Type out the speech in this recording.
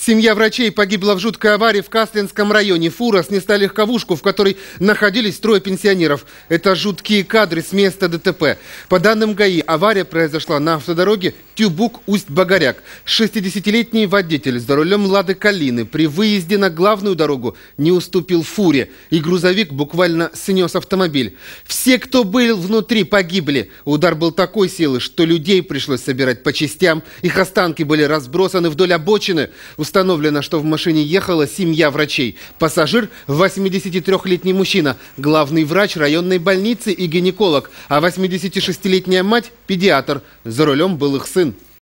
Семья врачей погибла в жуткой аварии в Каслинском районе. Фура снесла легковушку, в которой находились трое пенсионеров. Это жуткие кадры с места ДТП. По данным ГАИ, авария произошла на автодороге Тюбук, Усть-Багаряк. 60-летний водитель за рулем «Лады Калины» при выезде на главную дорогу не уступил фуре, и грузовик буквально снес автомобиль. Все, кто был внутри, погибли. Удар был такой силы, что людей пришлось собирать по частям. Их останки были разбросаны вдоль обочины. Установлено, что в машине ехала семья врачей. Пассажир – 83-летний мужчина, главный врач районной больницы и гинеколог, а 86-летняя мать – педиатр. За рулем был их сын.